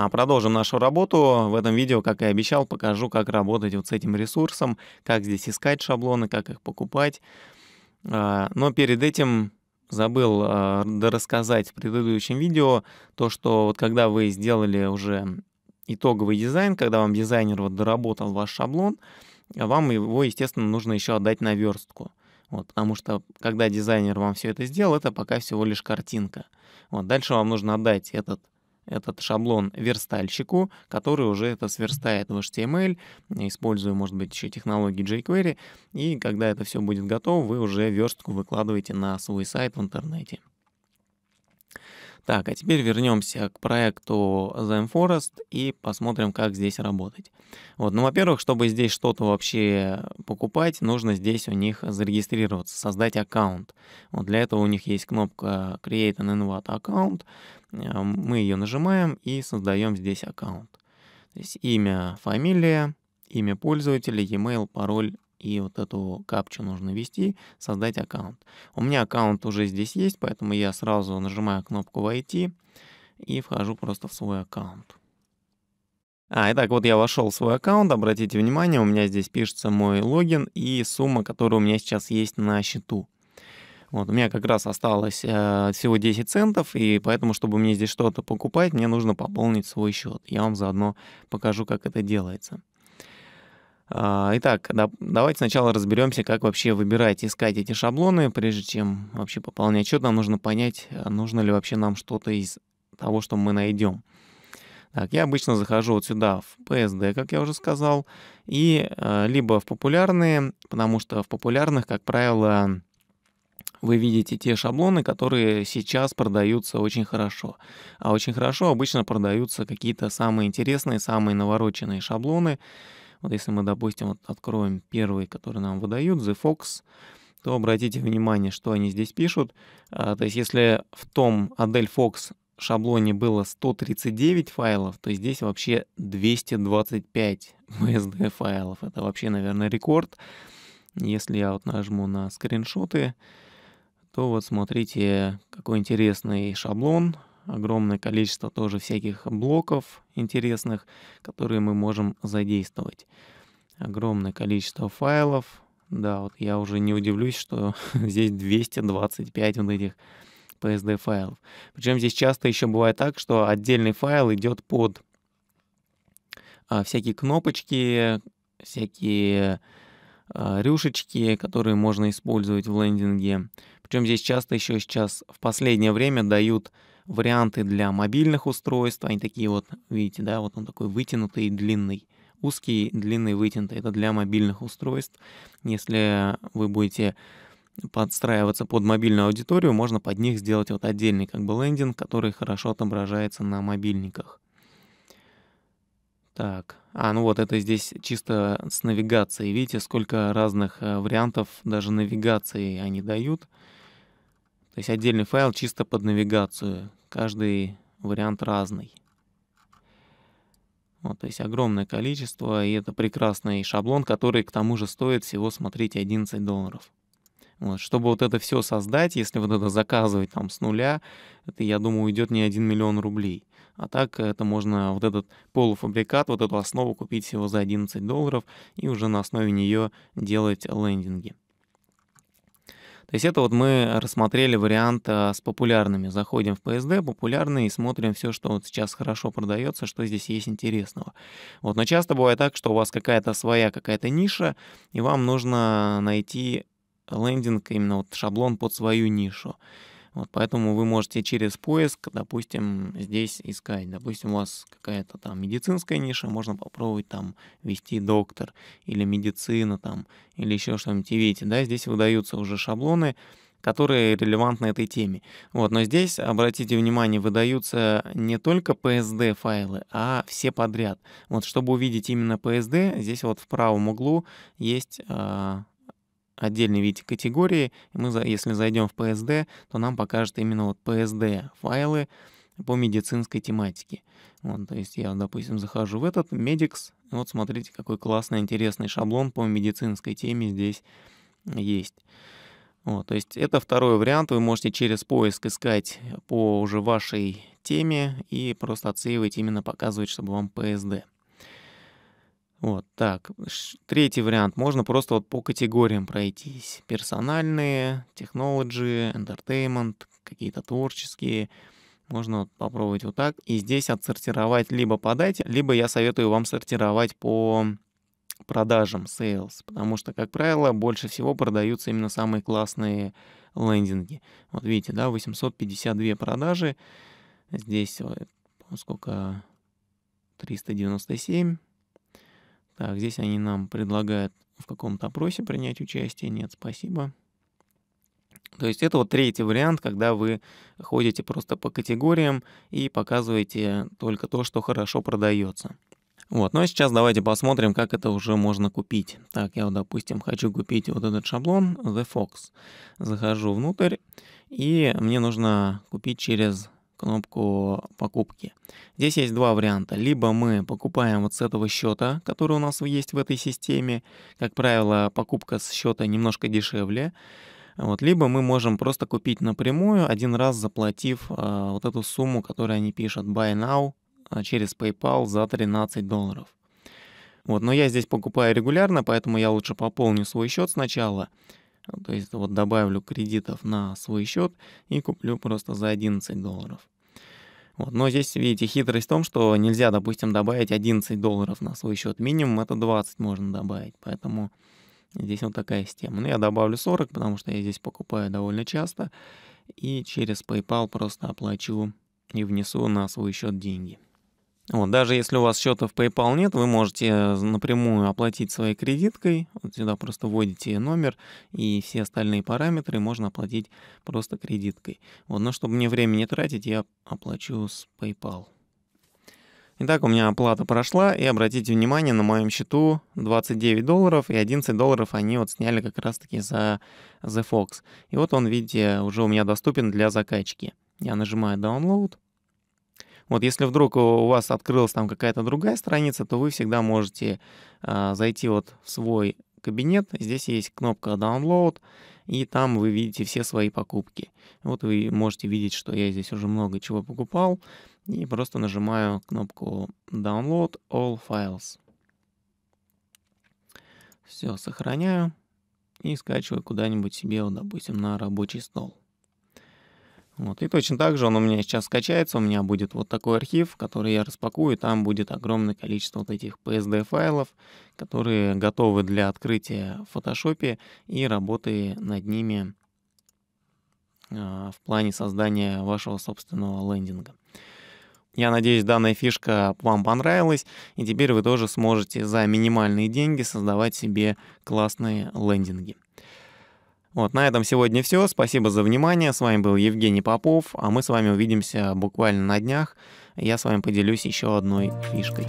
А продолжим нашу работу. В этом видео, как и обещал, покажу, как работать вот с этим ресурсом, как здесь искать шаблоны, как их покупать. А, но перед этим забыл а, дорассказать в предыдущем видео то, что вот когда вы сделали уже итоговый дизайн, когда вам дизайнер вот доработал ваш шаблон, вам его, естественно, нужно еще отдать на верстку. Вот, потому что когда дизайнер вам все это сделал, это пока всего лишь картинка. Вот, дальше вам нужно отдать этот этот шаблон верстальщику, который уже это сверстает в HTML, эм используя, может быть, еще технологии jQuery, и когда это все будет готово, вы уже верстку выкладываете на свой сайт в интернете. Так, а теперь вернемся к проекту ZenForest и посмотрим, как здесь работать. Вот, ну, во-первых, чтобы здесь что-то вообще покупать, нужно здесь у них зарегистрироваться, создать аккаунт. Вот для этого у них есть кнопка Create an Invat Account. Э, мы ее нажимаем и создаем здесь аккаунт. То есть имя, фамилия, имя пользователя, e-mail, пароль и вот эту капчу нужно ввести, создать аккаунт. У меня аккаунт уже здесь есть, поэтому я сразу нажимаю кнопку «Войти» и вхожу просто в свой аккаунт. А, итак, вот я вошел в свой аккаунт, обратите внимание, у меня здесь пишется мой логин и сумма, которая у меня сейчас есть на счету. Вот, у меня как раз осталось э, всего 10 центов, и поэтому, чтобы мне здесь что-то покупать, мне нужно пополнить свой счет. Я вам заодно покажу, как это делается. А, итак, давайте сначала разберемся, как вообще выбирать, искать эти шаблоны, прежде чем вообще пополнять счет, нам нужно понять, э, нужно ли вообще нам что-то из того, что мы найдем. Так, я обычно захожу вот сюда в PSD, как я уже сказал, и э, либо в популярные, потому что в популярных, как правило, вы видите те шаблоны, которые сейчас продаются очень хорошо. А очень хорошо обычно продаются какие-то самые интересные, самые навороченные шаблоны. Вот если мы, допустим, вот откроем первый, который нам выдают, The Fox, то обратите внимание, что они здесь пишут. А, то есть если в том Adel Fox шаблоне было 139 файлов, то здесь вообще 225 BSD файлов. Это вообще, наверное, рекорд. Если я вот нажму на скриншоты, то вот смотрите, какой интересный шаблон огромное количество тоже всяких блоков интересных, которые мы можем задействовать. Огромное количество файлов. Да, вот я уже не удивлюсь, что здесь 225 вот этих PSD файлов. Причем здесь часто еще бывает так, что отдельный файл идет под а, всякие кнопочки, всякие а, рюшечки, которые можно использовать в лендинге. Причем здесь часто еще сейчас в последнее время дают варианты для мобильных устройств, они такие вот, видите, да, вот он такой вытянутый длинный. Узкий, длинный, вытянутый. Это для мобильных устройств. Если вы будете подстраиваться под мобильную аудиторию, можно под них сделать вот отдельный как бы лендинг, который хорошо отображается на мобильниках. Так, а, ну вот это здесь чисто с навигацией. Видите, сколько разных э, вариантов даже навигации они дают. То есть отдельный файл чисто под навигацию. Каждый вариант разный. Вот, то есть огромное количество, и это прекрасный шаблон, который к тому же стоит всего, смотрите, 11 долларов. Вот, чтобы вот это все создать, если вот это заказывать там с нуля, это, я думаю, уйдет не 1 миллион рублей. А так это можно вот этот полуфабрикат, вот эту основу купить всего за 11 долларов и уже на основе нее делать лендинги. То есть это вот мы рассмотрели вариант а, с популярными. Заходим в PSD, популярные, и смотрим все, что вот сейчас хорошо продается, что здесь есть интересного. Вот, но часто бывает так, что у вас какая-то своя какая-то ниша, и вам нужно найти лендинг, именно вот шаблон под свою нишу. Вот, поэтому вы можете через поиск, допустим, здесь искать. Допустим, у вас какая-то там медицинская ниша, можно попробовать там вести доктор или медицина там, или еще что-нибудь. И видите, да, здесь выдаются уже шаблоны, которые релевантны этой теме. Вот, но здесь, обратите внимание, выдаются не только PSD файлы, а все подряд. Вот, чтобы увидеть именно PSD, здесь вот в правом углу есть а, отдельный вид категории. Мы, если зайдем в PSD, то нам покажет именно вот PSD файлы по медицинской тематике. Вот, то есть я, допустим, захожу в этот Medix. Вот смотрите, какой классный, интересный шаблон по медицинской теме здесь есть. Вот, то есть это второй вариант. Вы можете через поиск искать по уже вашей теме и просто отсеивать именно показывать, чтобы вам PSD. Вот так. Третий вариант. Можно просто вот по категориям пройтись. Персональные, технологии, entertainment, какие-то творческие. Можно вот попробовать вот так. И здесь отсортировать либо по дате, либо я советую вам сортировать по продажам, sales, потому что, как правило, больше всего продаются именно самые классные лендинги. Вот видите, да, 852 продажи. Здесь сколько? 397 так, здесь они нам предлагают в каком-то опросе принять участие. Нет, спасибо. То есть это вот третий вариант, когда вы ходите просто по категориям и показываете только то, что хорошо продается. Вот, ну а сейчас давайте посмотрим, как это уже можно купить. Так, я, вот, допустим, хочу купить вот этот шаблон The Fox. Захожу внутрь, и мне нужно купить через кнопку покупки. Здесь есть два варианта. Либо мы покупаем вот с этого счета, который у нас есть в этой системе. Как правило, покупка с счета немножко дешевле. Вот, либо мы можем просто купить напрямую, один раз заплатив а, вот эту сумму, которую они пишут Buy Now а, через PayPal за 13 долларов. Вот, но я здесь покупаю регулярно, поэтому я лучше пополню свой счет сначала ну, то есть вот добавлю кредитов на свой счет и куплю просто за 11 долларов. Вот. Но здесь, видите, хитрость в том, что нельзя, допустим, добавить 11 долларов на свой счет. Минимум это 20 можно добавить. Поэтому здесь вот такая система. Но ну, я добавлю 40, потому что я здесь покупаю довольно часто. И через PayPal просто оплачу и внесу на свой счет деньги. Вот, даже если у вас счета в PayPal нет, вы можете э, напрямую оплатить своей кредиткой. Вот сюда просто вводите номер и все остальные параметры можно оплатить просто кредиткой. Вот, но чтобы мне время не тратить, я оплачу с PayPal. Итак, у меня оплата прошла, и обратите внимание, на моем счету 29 долларов, и 11 долларов они вот сняли как раз-таки за The Fox. И вот он, видите, уже у меня доступен для закачки. Я нажимаю Download. Вот если вдруг э, у вас открылась там какая-то другая страница, то вы всегда можете э, зайти вот в свой кабинет. Здесь есть кнопка Download, и там вы видите все свои покупки. Вот вы можете видеть, что я здесь уже много чего покупал, и просто нажимаю кнопку Download All Files. Все, сохраняю и скачиваю куда-нибудь себе, вот, допустим, на рабочий стол. Вот. И точно так же он у меня сейчас скачается, у меня будет вот такой архив, который я распакую, и там будет огромное количество вот этих PSD-файлов, которые готовы для открытия в Photoshop и работы над ними а, в плане создания вашего собственного лендинга. Я надеюсь, данная фишка вам понравилась, и теперь вы тоже сможете за минимальные деньги создавать себе классные лендинги. Вот, на этом сегодня все. Спасибо за внимание. С вами был Евгений Попов, а мы с вами увидимся буквально на днях. Я с вами поделюсь еще одной фишкой.